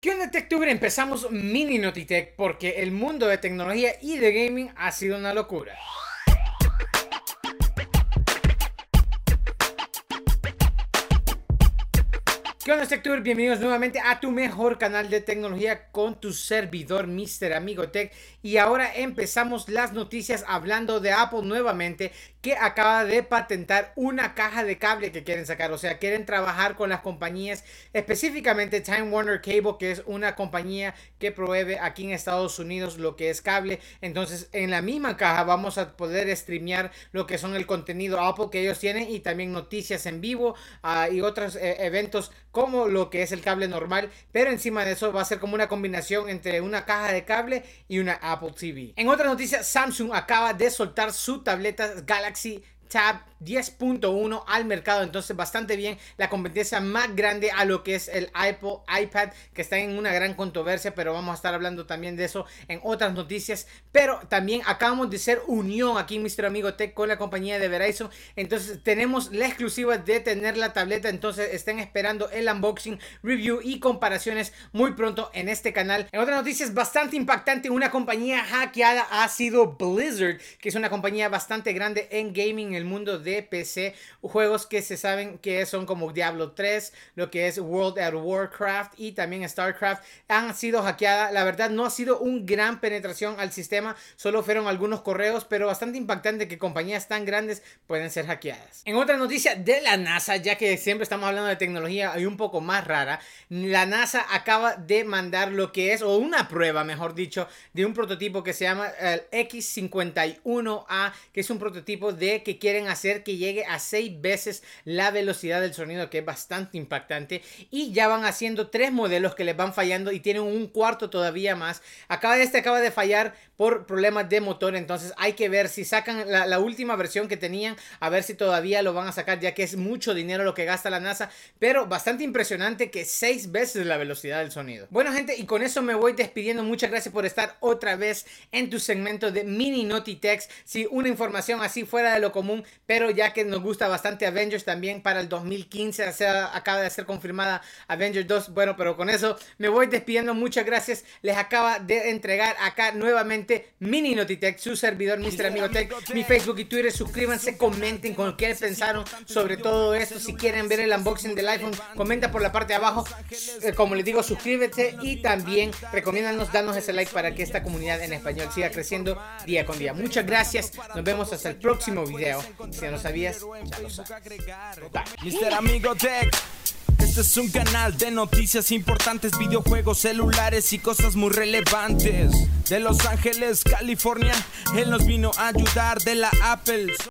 ¿Qué onda TechTuber? Empezamos mini Notitech porque el mundo de tecnología y de gaming ha sido una locura. ¿Qué onda, sector Bienvenidos nuevamente a tu mejor canal de tecnología con tu servidor, Mr. Amigo Tech. Y ahora empezamos las noticias hablando de Apple nuevamente, que acaba de patentar una caja de cable que quieren sacar. O sea, quieren trabajar con las compañías, específicamente Time Warner Cable, que es una compañía que provee aquí en Estados Unidos lo que es cable. Entonces, en la misma caja vamos a poder streamear lo que son el contenido Apple que ellos tienen y también noticias en vivo ah, y otros eh, eventos como lo que es el cable normal, pero encima de eso va a ser como una combinación entre una caja de cable y una Apple TV. En otra noticia, Samsung acaba de soltar su tableta Galaxy Tab 10.1 al mercado. Entonces, bastante bien. La competencia más grande a lo que es el iPod, iPad, que está en una gran controversia, pero vamos a estar hablando también de eso en otras noticias. Pero también acabamos de ser unión aquí, nuestro Amigo Tech, con la compañía de Verizon. Entonces, tenemos la exclusiva de tener la tableta. Entonces, estén esperando el unboxing, review y comparaciones muy pronto en este canal. En otras noticias, bastante impactante, una compañía hackeada ha sido Blizzard, que es una compañía bastante grande en gaming el mundo de PC, juegos que se saben que son como Diablo 3, lo que es World at Warcraft y también StarCraft, han sido hackeadas. La verdad no ha sido un gran penetración al sistema, solo fueron algunos correos, pero bastante impactante que compañías tan grandes pueden ser hackeadas. En otra noticia de la NASA, ya que siempre estamos hablando de tecnología y un poco más rara, la NASA acaba de mandar lo que es, o una prueba, mejor dicho, de un prototipo que se llama el X51A, que es un prototipo de que quieren hacer que llegue a seis veces la velocidad del sonido, que es bastante impactante. Y ya van haciendo tres modelos que les van fallando y tienen un cuarto todavía más. Acaba este acaba de fallar por problemas de motor, entonces hay que ver si sacan la, última versión que tenían, a ver si todavía lo van a sacar, ya que es mucho dinero lo que gasta la NASA, pero bastante impresionante que seis veces la velocidad del sonido. Bueno gente, y con eso me voy despidiendo. Muchas gracias por estar otra vez en tu segmento de mini Notitex. Si una información así fuera de lo común pero ya que nos gusta bastante Avengers también para el 2015, acaba de ser confirmada Avengers 2. Bueno, pero con eso me voy despidiendo. Muchas gracias. Les acaba de entregar acá nuevamente Mini Notitech, su servidor Mr. Amigo Tech, mi Facebook y Twitter. Suscríbanse, comenten con qué pensaron sobre todo esto. Si quieren ver el unboxing del iPhone, comenta por la parte de abajo. Eh, como les digo, suscríbete y también recomiéndanos, danos ese like para que esta comunidad en español siga creciendo día con día. Muchas gracias. Nos vemos hasta el próximo video. Si no sabías, Mister Amigo Tech. Este es un canal de noticias importantes, videojuegos, celulares y cosas muy relevantes. De Los Ángeles, California, él nos vino a ayudar de la Apple.